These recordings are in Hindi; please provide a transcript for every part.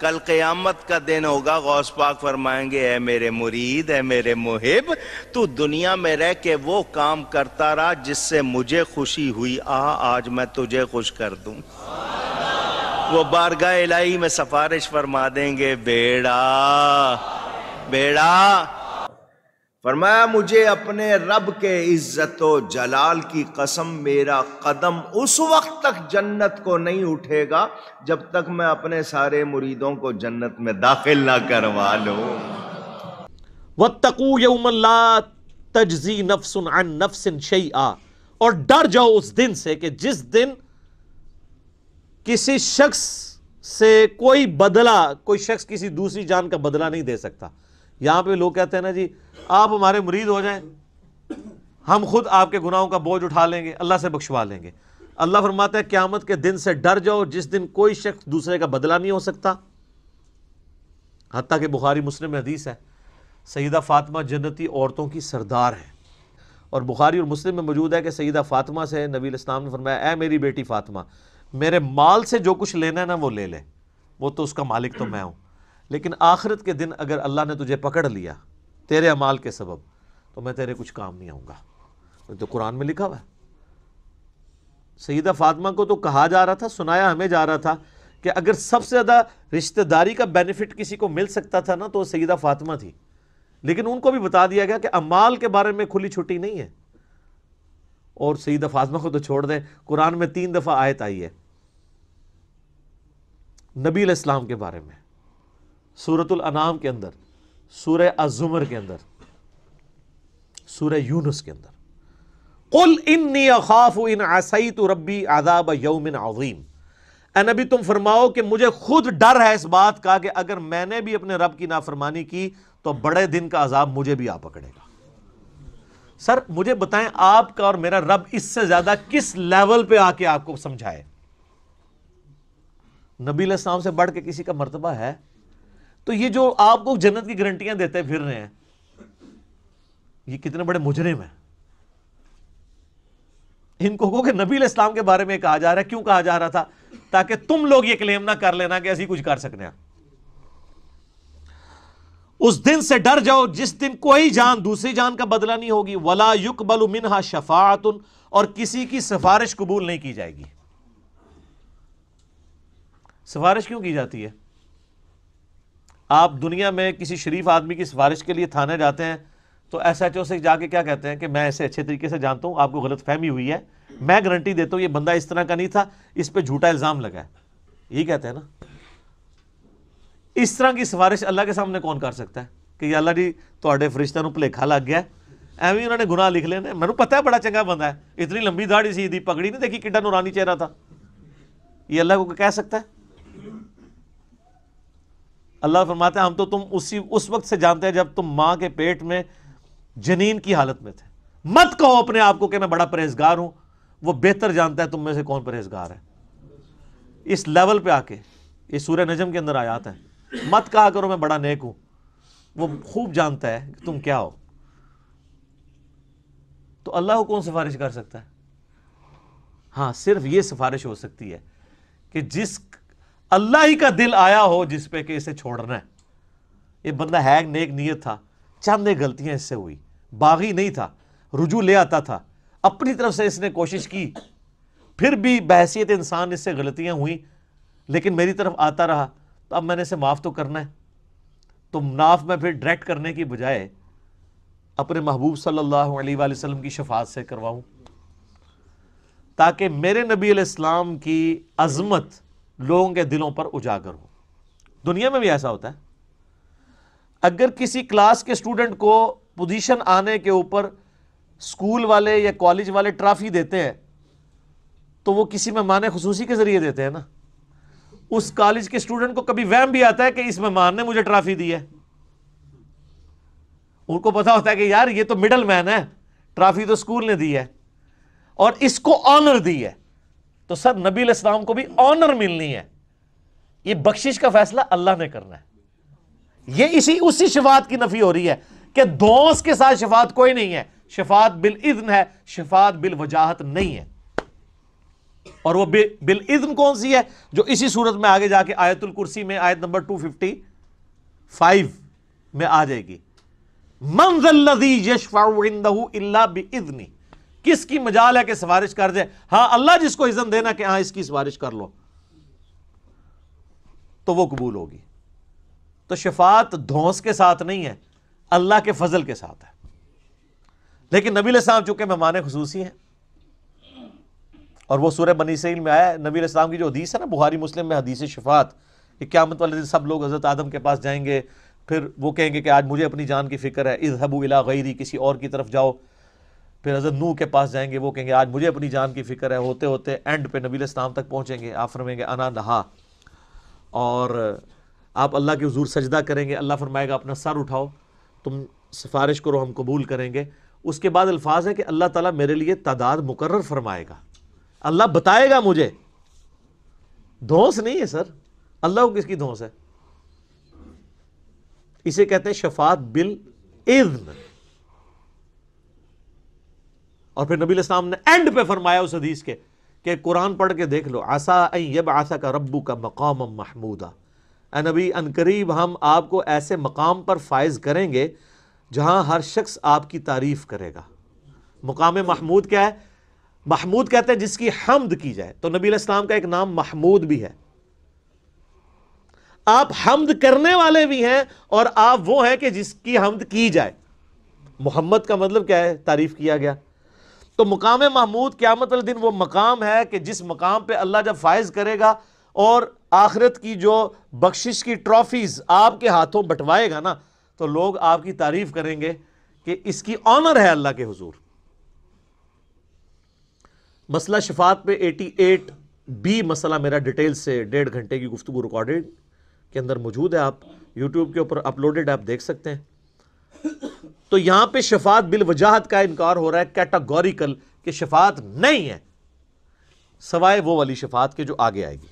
कल क़यामत का दिन होगा गौस पाक फरमाएंगे है मेरे मुरीद है मेरे मुहिब तू दुनिया में रह के वो काम करता रहा जिससे मुझे खुशी हुई आ आज मैं तुझे खुश कर दूँ वो बारगाह इलाही में सफारिश फरमा देंगे बेड़ा बेड़ा फरमाया मुझे अपने रब के इज्जत जलाल की कसम मेरा कदम उस वक्त तक जन्नत को नहीं उठेगा जब तक मैं अपने सारे मुरीदों को जन्नत में दाखिल ना करवा लूँ वतकू यमल्ला तजी नफसन अन नफसिन शई और डर जाओ उस दिन से कि जिस दिन किसी शख्स से कोई बदला कोई शख्स किसी दूसरी जान का बदला नहीं दे सकता यहां पे लोग कहते हैं ना जी आप हमारे मुरीद हो जाएं हम खुद आपके गुनाहों का बोझ उठा लेंगे अल्लाह से बख्शवा लेंगे अल्लाह फरमाता है क़्यामत के दिन से डर जाओ जिस दिन कोई शख्स दूसरे का बदला नहीं हो सकता हती कि बुखारी मुस्लिम हदीस है सईदा फ़ातिमा जन्नती औरतों की सरदार है और बुखारी और मुस्लिम में मौजूद है कि सईदा फ़ातिमा से नबील इस्लाम ने फरमाया ए मेरी बेटी फ़ातिमा मेरे माल से जो कुछ लेना है ना वो ले ले वो तो उसका मालिक तो मैं हूँ लेकिन आखिरत के दिन अगर अल्लाह ने तुझे पकड़ लिया तेरे अमाल के सबब तो मैं तेरे कुछ काम नहीं आऊँगा तो कुरान में लिखा हुआ है सईदा फातमा को तो कहा जा रहा था सुनाया हमें जा रहा था कि अगर सबसे ज़्यादा रिश्तेदारी का बेनिफिट किसी को मिल सकता था ना तो सईदा फातमा थी लेकिन उनको भी बता दिया गया कि अमाल के बारे में खुली छुट्टी नहीं है और सईदा फातमा को तो छोड़ दें कुरान में तीन दफ़ा आयत आई है नबी इस्लाम के बारे में सूरतुल अनाम के अंदर सूर्य अजुमर के अंदर सूर्य यूनुस के अंदर कुल इन खाफ इन आसई तो रबी आदाब यौमिन अजीम नबी तुम फरमाओ कि मुझे खुद डर है इस बात का कि अगर मैंने भी अपने रब की नाफरमानी की तो बड़े दिन का अजाब मुझे भी आ पकड़ेगा सर मुझे बताएं आपका और मेरा रब इससे ज्यादा किस लेवल पे आके आपको समझाए नबी से बढ़ के किसी का मरतबा है तो ये जो आपको जन्नत की गारंटियां देते फिर रहे हैं ये कितने बड़े मुजरिम हैं इनको कहो कि नबी इस्लाम के बारे में कहा जा रहा है क्यों कहा जा रहा था ताकि तुम लोग ये क्लेम ना कर लेना कि ऐसी कुछ कर सकते हैं उस दिन से डर जाओ जिस दिन कोई जान दूसरी जान का बदला नहीं होगी वला युक बलु मिनहा शफातुन और किसी की सिफारिश कबूल नहीं की जाएगी सिफारिश क्यों की जाती है आप दुनिया में किसी शरीफ आदमी की सिफारिश के लिए थाने जाते हैं तो एस एच ओ से जाके क्या कहते हैं कि मैं ऐसे अच्छे तरीके से जानता हूँ आपको गलत फहमी हुई है मैं गारंटी देता हूँ ये बंदा इस तरह का नहीं था इस पर झूठा इल्ज़ाम लगा है यही कहते हैं ना इस तरह की सिफारिश अल्लाह के सामने कौन कर सकता है कि अल्लाह जी थोड़े फरिश्तों भुलेखा लग गया ਐਵੇਂ ही उन्होंने ਨੇ लिख लेने मैं पता है बड़ा चंगा बंदा है इतनी लंबी दाड़ी ਲੰਬੀ ਦਾੜੀ ਸੀ ਇਹਦੀ ਪਗੜੀ ਨਹੀਂ ਦੇਖੀ ਕਿੱਡਾ ਨੂਰਾਨੀ ਚਿਹਰਾ ਥਾ ਇਹ ਅੱਲਾਹ ਕੋ ਕਹਿ अल्लाह फरमाते हैं हम तो तुम उसी उस वक्त से जानते हैं जब तुम माँ के पेट में जनीन की हालत में थे मत कहो अपने आप को कि मैं बड़ा परहेजगार हूँ वो बेहतर जानता है तुम में से कौन परहेजगार है इस लेवल पे आके ये सूर्य नजम के अंदर आयात है मत कहा करो मैं बड़ा नेक हूँ वो खूब जानता है कि तुम क्या हो तो अल्लाह को कौन सिफारिश कर सकता है हाँ सिर्फ ये सिफारिश हो सकती है कि जिस अल्लाह ही का दिल आया हो जिस पे कि इसे छोड़ना है ये बंदा है नेक नीयत था चंद एक गलतियाँ इससे हुई बागी नहीं था रुजू ले आता था अपनी तरफ से इसने कोशिश की फिर भी बहसीत इंसान इससे गलतियाँ हुई लेकिन मेरी तरफ आता रहा तो अब मैंने इसे माफ़ तो करना है तो नाफ में फिर डायरेक्ट करने की बजाय अपने महबूब सल्लल्लाहु अलैहि वसल्लम की शफात से करवाऊँ ताकि मेरे नबी इस्लाम की अज़मत लोगों के दिलों पर उजागर हो दुनिया में भी ऐसा होता है अगर किसी क्लास के स्टूडेंट को पोजीशन आने के ऊपर स्कूल वाले या कॉलेज वाले ट्रॉफी देते हैं तो वो किसी मेहमान खसूसी के ज़रिए देते हैं ना उस कॉलेज के स्टूडेंट को कभी वहम भी आता है कि इस मेहमान ने मुझे ट्रॉफी दी है उनको पता होता है कि यार ये तो मिडल मैन है ट्रॉफी तो स्कूल ने दी है और इसको ऑनर दी है तो सर नबी इस्लाम को भी ऑनर मिलनी है ये बख्शिश का फैसला अल्लाह ने करना है ये इसी उसी शिफात की नफी हो रही है कि दोस्त के साथ शिफात कोई नहीं है शिफात बिल इज्न है शिफात बिल वजाहत नहीं है और वो बिल, बिल इज्न कौन सी है जो इसी सूरत में आगे जाके आयतुल कुर्सी में आयत नंबर 255 में आ जाएगी इंदू इला बी इजनी किसकी मजाल है कि सिफारिश कर दे हाँ अल्लाह जिसको इज्जत देना कि हाँ इसकी सिफारिश कर लो तो वो कबूल होगी तो शफात धौस के साथ नहीं है अल्लाह के फजल के साथ है लेकिन नबी साहब चूंकि मेहमान खसूसी हैं और वो सूर्य बनी सईल में आया नबी इस्लाम की जो हदीस है ना बुहारी मुस्लिम में हदीस शफात कि क्यामत वाले दिन सब लोग हज़रत आदम के पास जाएंगे फिर वो कहेंगे कि आज मुझे अपनी जान की फिक्र है इजहबू इला गैरी किसी और की तरफ जाओ फिर हज़रत नू के पास जाएंगे वो कहेंगे आज मुझे अपनी जान की फ़िक्र है होते होते एंड पे नबील इस्लाम तक पहुँचेंगे आप फरमेंगे अना नहा और आप अल्लाह के हजूर सजदा करेंगे अल्लाह फरमाएगा अपना सर उठाओ तुम सिफारिश करो हम कबूल करेंगे उसके बाद अल्फाज है कि अल्लाह ताला मेरे लिए तादाद मुकर फरमाएगा अल्लाह बताएगा मुझे धोस नहीं है सर अल्लाह को किसकी धोस है इसे कहते हैं शफात बिल इज्न और फिर नबी इस्लाम ने एंड पे फरमाया उस हदीस के कि कुरान पढ़ के देख लो आसा यब आशा का रब्बू का मकाम महमूदा नबी अन करीब हम आपको ऐसे मकाम पर फायज़ करेंगे जहाँ हर शख्स आपकी तारीफ़ करेगा मकाम महमूद क्या है महमूद कहते हैं जिसकी हमद की जाए तो नबी इस्लाम का एक नाम महमूद भी है आप हमद करने वाले भी हैं और आप वो हैं कि जिसकी हमद की जाए मोहम्मद का मतलब क्या है तारीफ़ किया गया तो मुकाम महमूद क़्यामत दिन वो मकाम है कि जिस मकाम पर अल्लाह जब फायज़ करेगा और आखिरत की जो बख्शिश की ट्रॉफ़ीज़ आपके हाथों बंटवाएगा ना तो लोग आपकी तारीफ़ करेंगे कि इसकी ऑनर है अल्लाह के हजूर मसला शफात पे 88 बी मसला मेरा डिटेल से डेढ़ घंटे की गुफ्तु रिकॉर्डेड के अंदर मौजूद है आप यूट्यूब के ऊपर अपलोडेड आप देख सकते हैं तो यहां पे शफात बिल वजाहत का इनकार हो रहा है कैटागोरिकल कि शफात नहीं है सवाए वो वाली शफात के जो आगे आएगी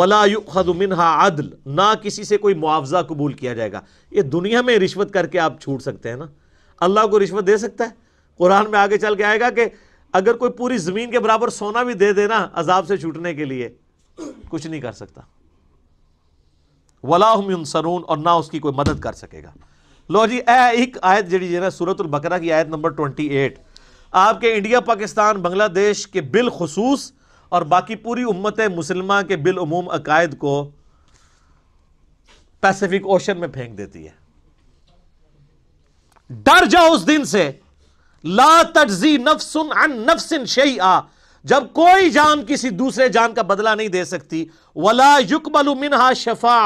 वला खदमिनहा अदल ना किसी से कोई मुआवजा कबूल किया जाएगा ये दुनिया में रिश्वत करके आप छूट सकते हैं ना अल्लाह को रिश्वत दे सकता है कुरान में आगे चल के आएगा कि अगर कोई पूरी ज़मीन के बराबर सोना भी दे देना अजाब से छूटने के लिए कुछ नहीं कर सकता वला हम सनून और ना उसकी कोई मदद कर सकेगा लो जी ए एक आयत जी है बकरा की आयत नंबर ट्वेंटी एट आपके इंडिया पाकिस्तान बांग्लादेश के बिलखसूस और बाकी पूरी उम्मत मुसलमान के बिलूम अकायद को पैसिफिक ओशन में फेंक देती है डर जाओ उस दिन से ला तजी नफसुन अन नफसिन शही आ जब कोई जान किसी दूसरे जान का बदला नहीं दे सकती वला युकबल मिनहा शफा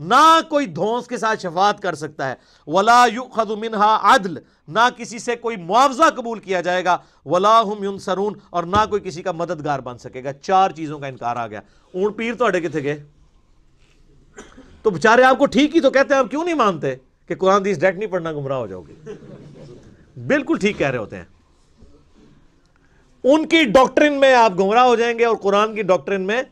ना कोई धोस के साथ शफात कर सकता है वला यु युखदमिनहा आदल ना किसी से कोई मुआवजा कबूल किया जाएगा वला हम युन सरून और ना कोई किसी का मददगार बन सकेगा चार चीज़ों का इनकार आ गया ऊँट पीर थोड़े तो कितने गए तो बेचारे आपको ठीक ही तो कहते हैं आप क्यों नहीं मानते कि कुरान दी डायरेक्ट नहीं पढ़ना गुमराह हो जाओगे बिल्कुल ठीक कह रहे होते हैं उनकी डॉक्ट्रिन में आप गुमराह हो जाएंगे और कुरान की डॉक्ट्रिन में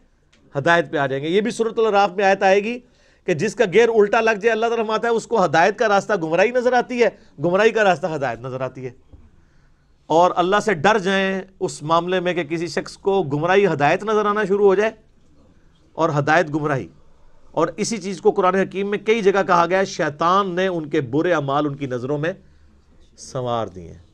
हदायत पे आ जाएंगे यह भी सूरत राफ में आयत आएगी कि जिसका गेर उल्टा लग जाए अल्लाह तरमाता आता है उसको हदायत का रास्ता गुमराही नज़र आती है गुमराही का रास्ता हदायत नज़र आती है और अल्लाह से डर जाएं उस मामले में कि किसी शख्स को गुमराही हदायत नज़र आना शुरू हो जाए और हदायत गुमराही और इसी चीज़ को कुरान हकीम में कई जगह कहा गया है शैतान ने उनके बुरे अमाल उनकी नज़रों में संवार दिए हैं